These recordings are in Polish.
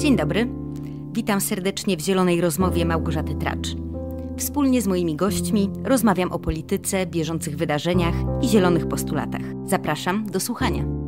Dzień dobry. Witam serdecznie w Zielonej Rozmowie Małgorzaty Tracz. Wspólnie z moimi gośćmi rozmawiam o polityce, bieżących wydarzeniach i zielonych postulatach. Zapraszam do słuchania.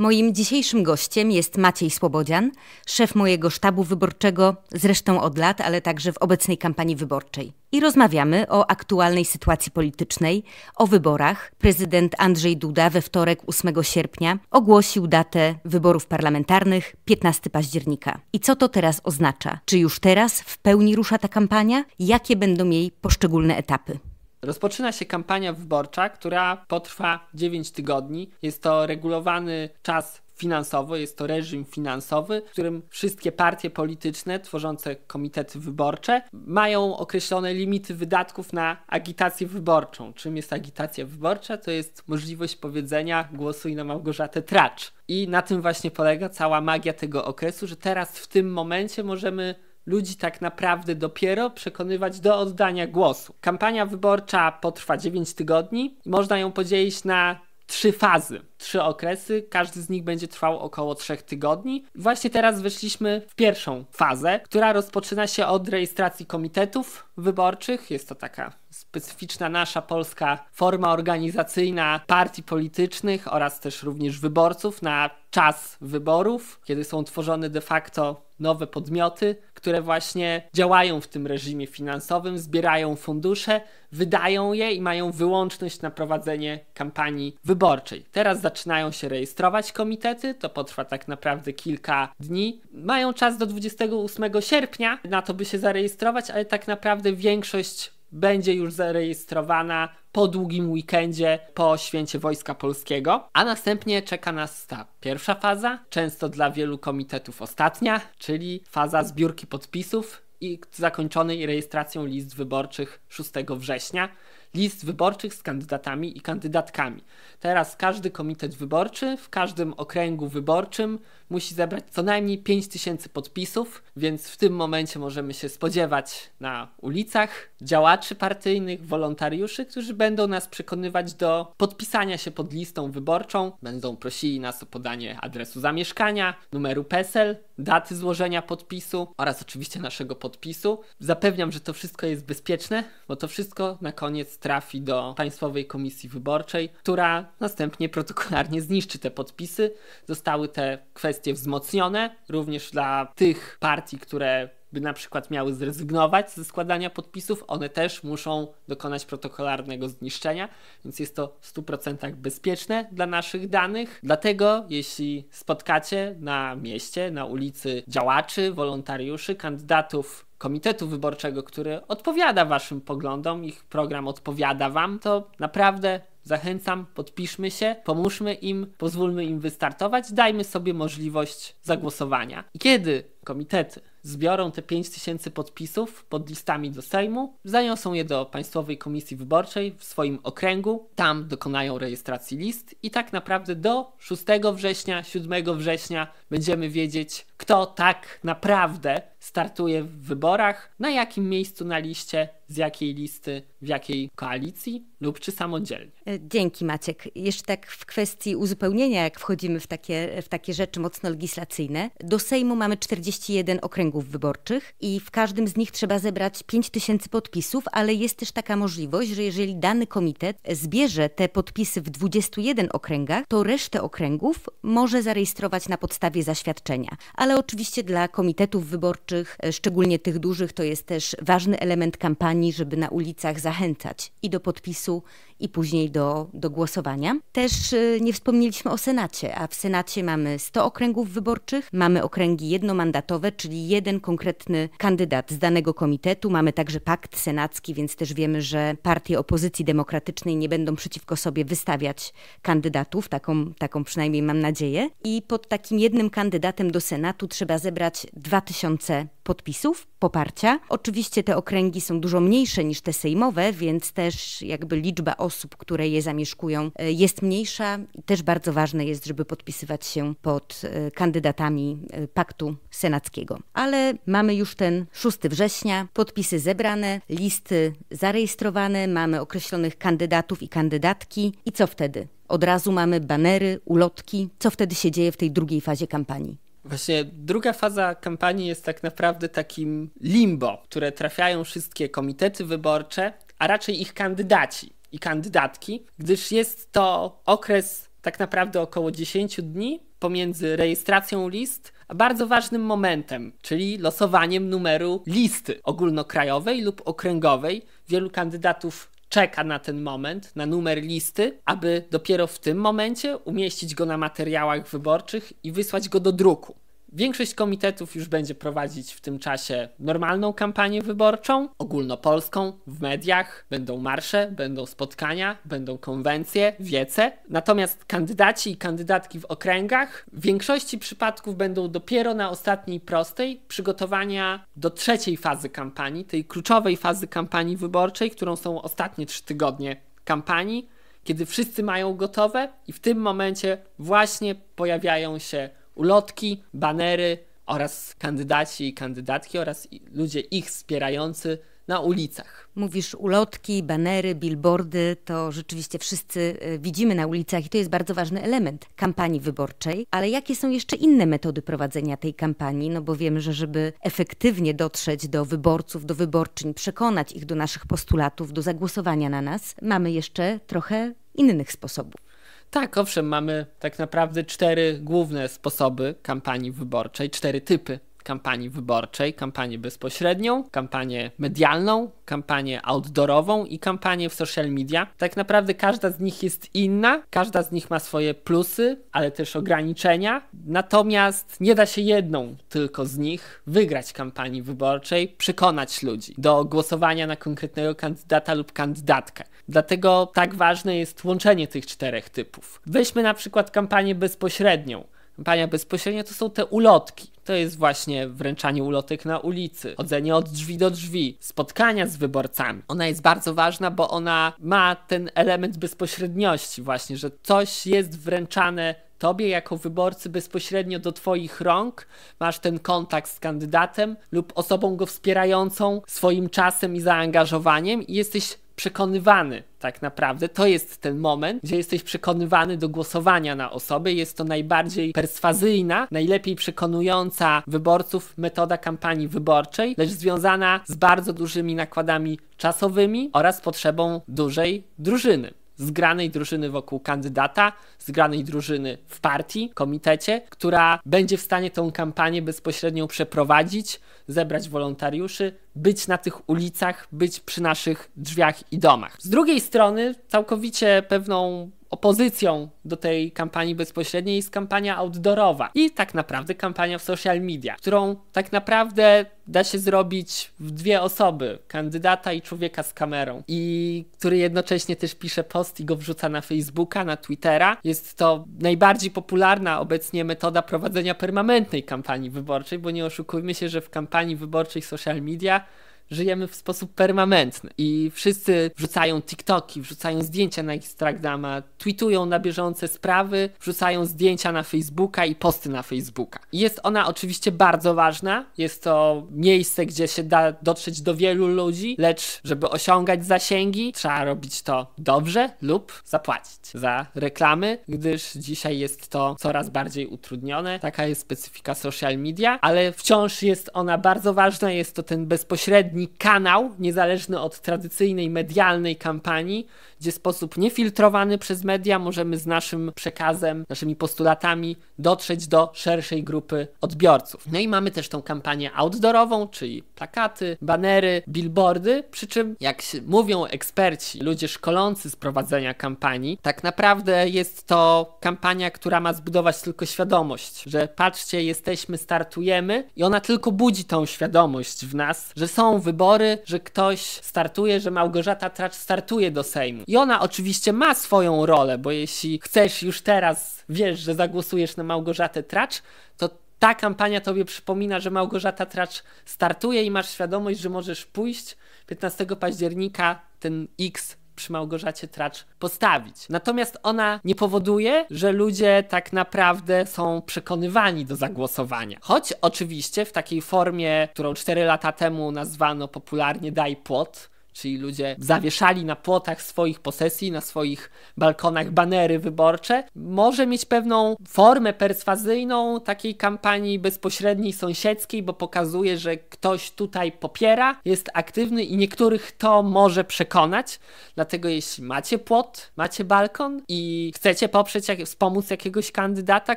Moim dzisiejszym gościem jest Maciej Słobodzian, szef mojego sztabu wyborczego, zresztą od lat, ale także w obecnej kampanii wyborczej. I rozmawiamy o aktualnej sytuacji politycznej, o wyborach. Prezydent Andrzej Duda we wtorek 8 sierpnia ogłosił datę wyborów parlamentarnych 15 października. I co to teraz oznacza? Czy już teraz w pełni rusza ta kampania? Jakie będą jej poszczególne etapy? Rozpoczyna się kampania wyborcza, która potrwa 9 tygodni. Jest to regulowany czas finansowo, jest to reżim finansowy, w którym wszystkie partie polityczne tworzące komitety wyborcze mają określone limity wydatków na agitację wyborczą. Czym jest agitacja wyborcza? To jest możliwość powiedzenia głosuj na Małgorzatę Tracz. I na tym właśnie polega cała magia tego okresu, że teraz w tym momencie możemy ludzi tak naprawdę dopiero przekonywać do oddania głosu. Kampania wyborcza potrwa 9 tygodni i można ją podzielić na trzy fazy, trzy okresy. Każdy z nich będzie trwał około trzech tygodni. Właśnie teraz weszliśmy w pierwszą fazę, która rozpoczyna się od rejestracji komitetów wyborczych. Jest to taka specyficzna nasza polska forma organizacyjna partii politycznych oraz też również wyborców na czas wyborów, kiedy są tworzone de facto nowe podmioty, które właśnie działają w tym reżimie finansowym, zbierają fundusze, wydają je i mają wyłączność na prowadzenie kampanii wyborczej. Teraz zaczynają się rejestrować komitety, to potrwa tak naprawdę kilka dni. Mają czas do 28 sierpnia na to, by się zarejestrować, ale tak naprawdę większość będzie już zarejestrowana po długim weekendzie po święcie Wojska Polskiego, a następnie czeka nas ta pierwsza faza, często dla wielu komitetów ostatnia, czyli faza zbiórki podpisów i zakończonej rejestracją list wyborczych 6 września list wyborczych z kandydatami i kandydatkami. Teraz każdy komitet wyborczy w każdym okręgu wyborczym musi zebrać co najmniej 5000 podpisów, więc w tym momencie możemy się spodziewać na ulicach działaczy partyjnych, wolontariuszy, którzy będą nas przekonywać do podpisania się pod listą wyborczą, będą prosili nas o podanie adresu zamieszkania, numeru PESEL, daty złożenia podpisu oraz oczywiście naszego podpisu. Zapewniam, że to wszystko jest bezpieczne, bo to wszystko na koniec trafi do Państwowej Komisji Wyborczej, która następnie protokolarnie zniszczy te podpisy. Zostały te kwestie wzmocnione również dla tych partii, które by na przykład miały zrezygnować ze składania podpisów, one też muszą dokonać protokolarnego zniszczenia, więc jest to w 100% bezpieczne dla naszych danych. Dlatego, jeśli spotkacie na mieście, na ulicy działaczy, wolontariuszy, kandydatów komitetu wyborczego, który odpowiada waszym poglądom, ich program odpowiada wam, to naprawdę zachęcam, podpiszmy się, pomóżmy im, pozwólmy im wystartować, dajmy sobie możliwość zagłosowania. I kiedy komitety zbiorą te 5000 podpisów pod listami do Sejmu, zaniosą je do Państwowej Komisji Wyborczej w swoim okręgu, tam dokonają rejestracji list i tak naprawdę do 6 września, 7 września będziemy wiedzieć, kto tak naprawdę startuje w wyborach, na jakim miejscu na liście, z jakiej listy, w jakiej koalicji lub czy samodzielnie. E, dzięki Maciek. Jeszcze tak w kwestii uzupełnienia, jak wchodzimy w takie, w takie rzeczy mocno legislacyjne. Do Sejmu mamy 40 41 okręgów wyborczych i w każdym z nich trzeba zebrać 5000 tysięcy podpisów, ale jest też taka możliwość, że jeżeli dany komitet zbierze te podpisy w 21 okręgach, to resztę okręgów może zarejestrować na podstawie zaświadczenia. Ale oczywiście dla komitetów wyborczych, e, szczególnie tych dużych, to jest też ważny element kampanii, żeby na ulicach zachęcać i do podpisu, i później do, do głosowania. Też y, nie wspomnieliśmy o Senacie, a w Senacie mamy 100 okręgów wyborczych, mamy okręgi jednomandatowe, czyli jeden konkretny kandydat z danego komitetu, mamy także pakt senacki, więc też wiemy, że partie opozycji demokratycznej nie będą przeciwko sobie wystawiać kandydatów, taką, taką przynajmniej mam nadzieję. I pod takim jednym kandydatem do Senatu trzeba zebrać 2000 podpisów, poparcia. Oczywiście te okręgi są dużo mniejsze niż te sejmowe, więc też jakby liczba osób, które je zamieszkują, e, jest mniejsza. I też bardzo ważne jest, żeby podpisywać się pod e, kandydatami e, paktu senackiego. Ale mamy już ten 6 września, podpisy zebrane, listy zarejestrowane, mamy określonych kandydatów i kandydatki. I co wtedy? Od razu mamy banery, ulotki. Co wtedy się dzieje w tej drugiej fazie kampanii? Właśnie druga faza kampanii jest tak naprawdę takim limbo, które trafiają wszystkie komitety wyborcze, a raczej ich kandydaci i kandydatki, gdyż jest to okres tak naprawdę około 10 dni pomiędzy rejestracją list a bardzo ważnym momentem, czyli losowaniem numeru listy ogólnokrajowej lub okręgowej. Wielu kandydatów czeka na ten moment, na numer listy, aby dopiero w tym momencie umieścić go na materiałach wyborczych i wysłać go do druku. Większość komitetów już będzie prowadzić w tym czasie normalną kampanię wyborczą, ogólnopolską, w mediach. Będą marsze, będą spotkania, będą konwencje, wiece. Natomiast kandydaci i kandydatki w okręgach w większości przypadków będą dopiero na ostatniej prostej przygotowania do trzeciej fazy kampanii, tej kluczowej fazy kampanii wyborczej, którą są ostatnie trzy tygodnie kampanii, kiedy wszyscy mają gotowe i w tym momencie właśnie pojawiają się ulotki, banery oraz kandydaci i kandydatki oraz ludzie ich wspierający na ulicach. Mówisz ulotki, banery, billboardy, to rzeczywiście wszyscy y, widzimy na ulicach i to jest bardzo ważny element kampanii wyborczej. Ale jakie są jeszcze inne metody prowadzenia tej kampanii? No bo wiemy, że żeby efektywnie dotrzeć do wyborców, do wyborczyń, przekonać ich do naszych postulatów, do zagłosowania na nas, mamy jeszcze trochę innych sposobów. Tak, owszem, mamy tak naprawdę cztery główne sposoby kampanii wyborczej, cztery typy kampanii wyborczej, kampanię bezpośrednią, kampanię medialną, kampanię outdoorową i kampanię w social media. Tak naprawdę każda z nich jest inna, każda z nich ma swoje plusy, ale też ograniczenia. Natomiast nie da się jedną tylko z nich wygrać kampanii wyborczej, przekonać ludzi do głosowania na konkretnego kandydata lub kandydatkę. Dlatego tak ważne jest łączenie tych czterech typów. Weźmy na przykład kampanię bezpośrednią kampania bezpośrednia to są te ulotki. To jest właśnie wręczanie ulotek na ulicy, chodzenie od drzwi do drzwi, spotkania z wyborcami. Ona jest bardzo ważna, bo ona ma ten element bezpośredniości, właśnie, że coś jest wręczane tobie jako wyborcy bezpośrednio do twoich rąk, masz ten kontakt z kandydatem lub osobą go wspierającą swoim czasem i zaangażowaniem i jesteś przekonywany tak naprawdę. To jest ten moment, gdzie jesteś przekonywany do głosowania na osoby. Jest to najbardziej perswazyjna, najlepiej przekonująca wyborców metoda kampanii wyborczej, lecz związana z bardzo dużymi nakładami czasowymi oraz potrzebą dużej drużyny zgranej drużyny wokół kandydata, zgranej drużyny w partii, komitecie, która będzie w stanie tą kampanię bezpośrednio przeprowadzić, zebrać wolontariuszy, być na tych ulicach, być przy naszych drzwiach i domach. Z drugiej strony, całkowicie pewną opozycją do tej kampanii bezpośredniej jest kampania outdoorowa i tak naprawdę kampania w social media, którą tak naprawdę da się zrobić w dwie osoby, kandydata i człowieka z kamerą i który jednocześnie też pisze post i go wrzuca na Facebooka, na Twittera. Jest to najbardziej popularna obecnie metoda prowadzenia permanentnej kampanii wyborczej, bo nie oszukujmy się, że w kampanii wyborczej social media żyjemy w sposób permanentny i wszyscy wrzucają TikToki, wrzucają zdjęcia na Instagrama, tweetują na bieżące sprawy, wrzucają zdjęcia na Facebooka i posty na Facebooka. jest ona oczywiście bardzo ważna, jest to miejsce, gdzie się da dotrzeć do wielu ludzi, lecz żeby osiągać zasięgi, trzeba robić to dobrze lub zapłacić za reklamy, gdyż dzisiaj jest to coraz bardziej utrudnione. Taka jest specyfika social media, ale wciąż jest ona bardzo ważna, jest to ten bezpośredni odpowiedni kanał, niezależny od tradycyjnej medialnej kampanii, gdzie w sposób niefiltrowany przez media możemy z naszym przekazem, naszymi postulatami dotrzeć do szerszej grupy odbiorców. No i mamy też tą kampanię outdoorową, czyli plakaty, banery, billboardy, przy czym jak mówią eksperci, ludzie szkolący z prowadzenia kampanii, tak naprawdę jest to kampania, która ma zbudować tylko świadomość, że patrzcie, jesteśmy, startujemy i ona tylko budzi tą świadomość w nas, że są wybory, że ktoś startuje, że Małgorzata Tracz startuje do Sejmu. I ona oczywiście ma swoją rolę, bo jeśli chcesz już teraz, wiesz, że zagłosujesz na Małgorzatę Tracz, to ta kampania tobie przypomina, że Małgorzata Tracz startuje i masz świadomość, że możesz pójść 15 października ten X przy Małgorzacie Tracz postawić. Natomiast ona nie powoduje, że ludzie tak naprawdę są przekonywani do zagłosowania. Choć oczywiście w takiej formie, którą 4 lata temu nazwano popularnie daj płot, Czyli ludzie zawieszali na płotach swoich posesji, na swoich balkonach banery wyborcze, może mieć pewną formę perswazyjną takiej kampanii bezpośredniej, sąsiedzkiej, bo pokazuje, że ktoś tutaj popiera, jest aktywny i niektórych to może przekonać. Dlatego jeśli macie płot, macie balkon i chcecie poprzeć, wspomóc jakiegoś kandydata,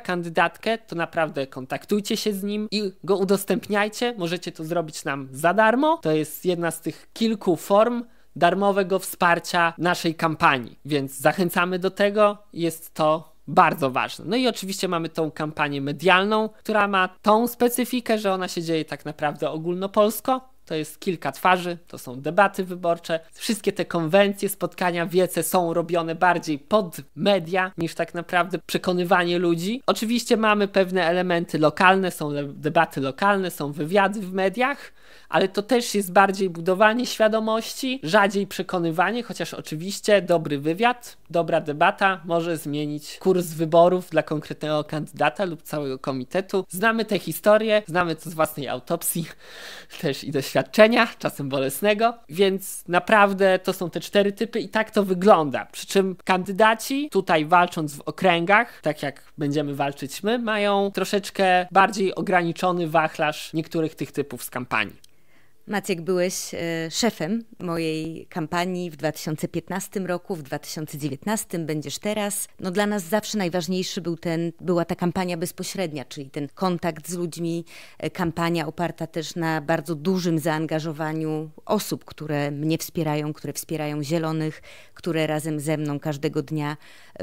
kandydatkę, to naprawdę kontaktujcie się z nim i go udostępniajcie. Możecie to zrobić nam za darmo. To jest jedna z tych kilku form, form darmowego wsparcia naszej kampanii. Więc zachęcamy do tego. Jest to bardzo ważne. No i oczywiście mamy tą kampanię medialną, która ma tą specyfikę, że ona się dzieje tak naprawdę ogólnopolsko, to jest kilka twarzy, to są debaty wyborcze. Wszystkie te konwencje, spotkania, wiece są robione bardziej pod media niż tak naprawdę przekonywanie ludzi. Oczywiście mamy pewne elementy lokalne, są debaty lokalne, są wywiady w mediach, ale to też jest bardziej budowanie świadomości, rzadziej przekonywanie, chociaż oczywiście dobry wywiad, dobra debata może zmienić kurs wyborów dla konkretnego kandydata lub całego komitetu. Znamy tę historię, znamy to z własnej autopsji też i doświadczenia doświadczenia, czasem bolesnego, więc naprawdę to są te cztery typy i tak to wygląda. Przy czym kandydaci tutaj walcząc w okręgach, tak jak będziemy walczyć my, mają troszeczkę bardziej ograniczony wachlarz niektórych tych typów z kampanii. Maciek, byłeś e, szefem mojej kampanii w 2015 roku, w 2019 będziesz teraz. No dla nas zawsze najważniejszy był ten, była ta kampania bezpośrednia, czyli ten kontakt z ludźmi, e, kampania oparta też na bardzo dużym zaangażowaniu osób, które mnie wspierają, które wspierają zielonych, które razem ze mną każdego dnia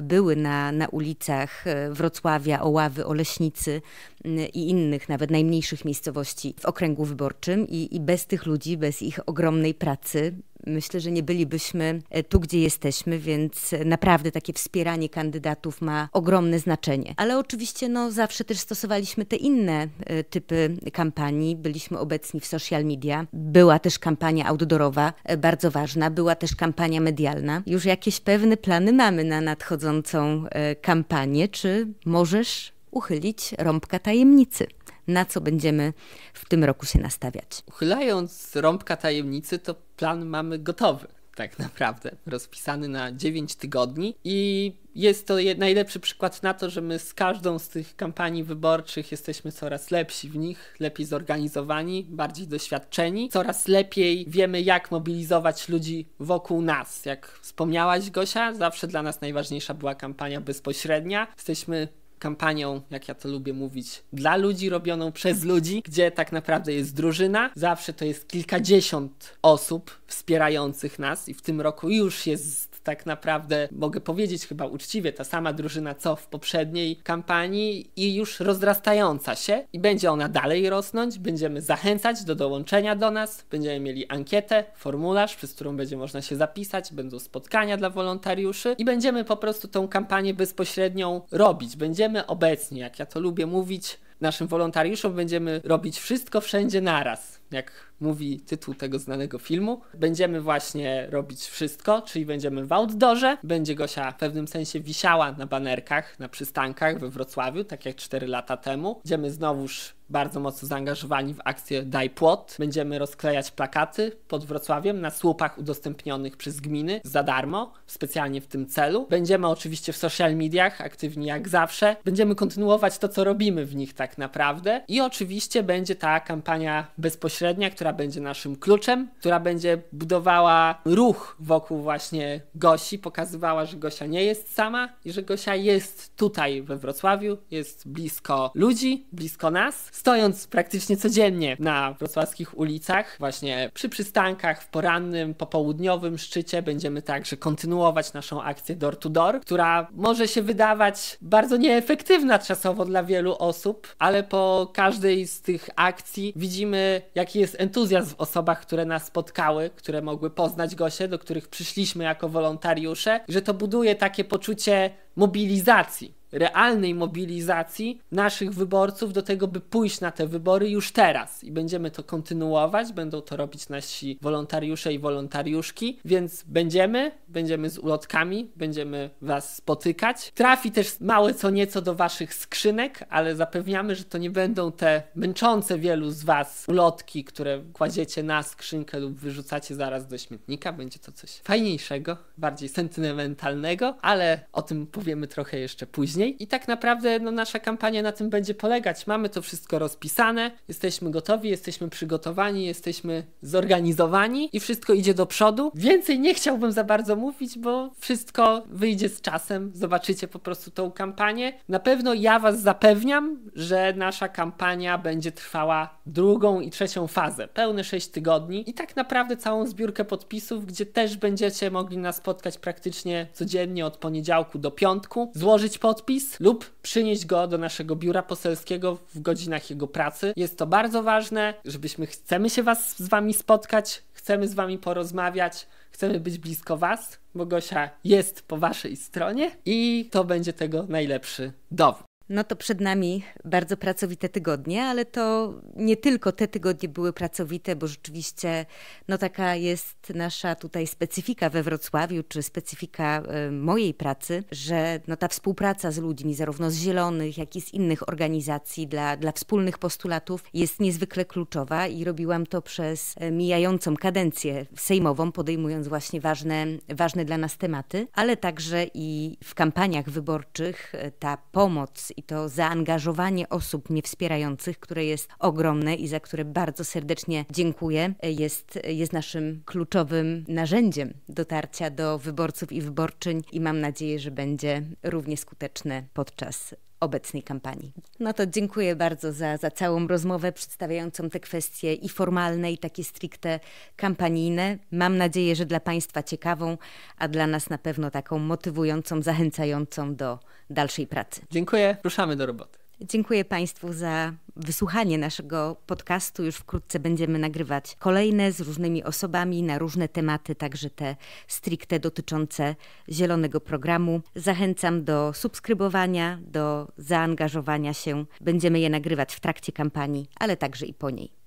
były na, na ulicach e, Wrocławia, Oławy, Oleśnicy mm, i innych, nawet najmniejszych miejscowości w okręgu wyborczym i, i bez tych ludzi, bez ich ogromnej pracy myślę, że nie bylibyśmy e, tu, gdzie jesteśmy, więc e, naprawdę takie wspieranie kandydatów ma ogromne znaczenie. Ale oczywiście no, zawsze też stosowaliśmy te inne e, typy kampanii. Byliśmy obecni w social media. Była też kampania outdoorowa, bardzo ważna. Była też kampania medialna. Już jakieś pewne plany mamy na nadchodzącą kampanię. Czy możesz uchylić rąbka tajemnicy? na co będziemy w tym roku się nastawiać. Uchylając rąbka tajemnicy, to plan mamy gotowy tak naprawdę, rozpisany na 9 tygodni i jest to najlepszy przykład na to, że my z każdą z tych kampanii wyborczych jesteśmy coraz lepsi w nich, lepiej zorganizowani, bardziej doświadczeni, coraz lepiej wiemy, jak mobilizować ludzi wokół nas. Jak wspomniałaś, Gosia, zawsze dla nas najważniejsza była kampania bezpośrednia. Jesteśmy kampanią, jak ja to lubię mówić, dla ludzi, robioną przez ludzi, gdzie tak naprawdę jest drużyna. Zawsze to jest kilkadziesiąt osób wspierających nas i w tym roku już jest tak naprawdę, mogę powiedzieć chyba uczciwie, ta sama drużyna co w poprzedniej kampanii i już rozrastająca się i będzie ona dalej rosnąć. Będziemy zachęcać do dołączenia do nas, będziemy mieli ankietę, formularz, przez którą będzie można się zapisać, będą spotkania dla wolontariuszy i będziemy po prostu tą kampanię bezpośrednią robić. Będziemy obecni, jak ja to lubię mówić, naszym wolontariuszom będziemy robić wszystko wszędzie naraz jak mówi tytuł tego znanego filmu. Będziemy właśnie robić wszystko, czyli będziemy w outdoorze. Będzie Gosia w pewnym sensie wisiała na banerkach, na przystankach we Wrocławiu, tak jak 4 lata temu. Będziemy znowuż bardzo mocno zaangażowani w akcję Daj Płot. Będziemy rozklejać plakaty pod Wrocławiem na słupach udostępnionych przez gminy za darmo, specjalnie w tym celu. Będziemy oczywiście w social mediach aktywni jak zawsze. Będziemy kontynuować to, co robimy w nich tak naprawdę. I oczywiście będzie ta kampania bezpośrednia średnia, która będzie naszym kluczem, która będzie budowała ruch wokół właśnie Gosi, pokazywała, że Gosia nie jest sama i że Gosia jest tutaj we Wrocławiu, jest blisko ludzi, blisko nas, stojąc praktycznie codziennie na wrocławskich ulicach, właśnie przy przystankach w porannym, popołudniowym szczycie będziemy także kontynuować naszą akcję Door to Door, która może się wydawać bardzo nieefektywna czasowo dla wielu osób, ale po każdej z tych akcji widzimy, jak jaki jest entuzjazm w osobach, które nas spotkały, które mogły poznać Gosię, do których przyszliśmy jako wolontariusze, że to buduje takie poczucie mobilizacji realnej mobilizacji naszych wyborców do tego, by pójść na te wybory już teraz. I będziemy to kontynuować, będą to robić nasi wolontariusze i wolontariuszki, więc będziemy, będziemy z ulotkami, będziemy Was spotykać. Trafi też małe co nieco do Waszych skrzynek, ale zapewniamy, że to nie będą te męczące wielu z Was ulotki, które kładziecie na skrzynkę lub wyrzucacie zaraz do śmietnika. Będzie to coś fajniejszego, bardziej sentymentalnego, ale o tym powiemy trochę jeszcze później później. I tak naprawdę no, nasza kampania na tym będzie polegać. Mamy to wszystko rozpisane, jesteśmy gotowi, jesteśmy przygotowani, jesteśmy zorganizowani i wszystko idzie do przodu. Więcej nie chciałbym za bardzo mówić, bo wszystko wyjdzie z czasem. Zobaczycie po prostu tą kampanię. Na pewno ja Was zapewniam, że nasza kampania będzie trwała drugą i trzecią fazę, pełne 6 tygodni i tak naprawdę całą zbiórkę podpisów, gdzie też będziecie mogli nas spotkać praktycznie codziennie od poniedziałku do piątku, złożyć podpis podpis lub przynieść go do naszego biura poselskiego w godzinach jego pracy. Jest to bardzo ważne, żebyśmy chcemy się was, z wami spotkać, chcemy z wami porozmawiać, chcemy być blisko was. bo Gosia jest po waszej stronie i to będzie tego najlepszy dowód. No to przed nami bardzo pracowite tygodnie, ale to nie tylko te tygodnie były pracowite, bo rzeczywiście no taka jest nasza tutaj specyfika we Wrocławiu, czy specyfika y, mojej pracy, że no ta współpraca z ludźmi, zarówno z Zielonych, jak i z innych organizacji dla, dla wspólnych postulatów jest niezwykle kluczowa i robiłam to przez y, mijającą kadencję sejmową, podejmując właśnie ważne, ważne dla nas tematy, ale także i w kampaniach wyborczych y, ta pomoc i to zaangażowanie osób mnie wspierających, które jest ogromne i za które bardzo serdecznie dziękuję, jest, jest naszym kluczowym narzędziem dotarcia do wyborców i wyborczyń i mam nadzieję, że będzie równie skuteczne podczas obecnej kampanii. No to dziękuję bardzo za, za całą rozmowę przedstawiającą te kwestie i formalne, i takie stricte kampanijne. Mam nadzieję, że dla Państwa ciekawą, a dla nas na pewno taką motywującą, zachęcającą do dalszej pracy. Dziękuję, ruszamy do roboty. Dziękuję Państwu za wysłuchanie naszego podcastu. Już wkrótce będziemy nagrywać kolejne z różnymi osobami na różne tematy, także te stricte dotyczące zielonego programu. Zachęcam do subskrybowania, do zaangażowania się. Będziemy je nagrywać w trakcie kampanii, ale także i po niej.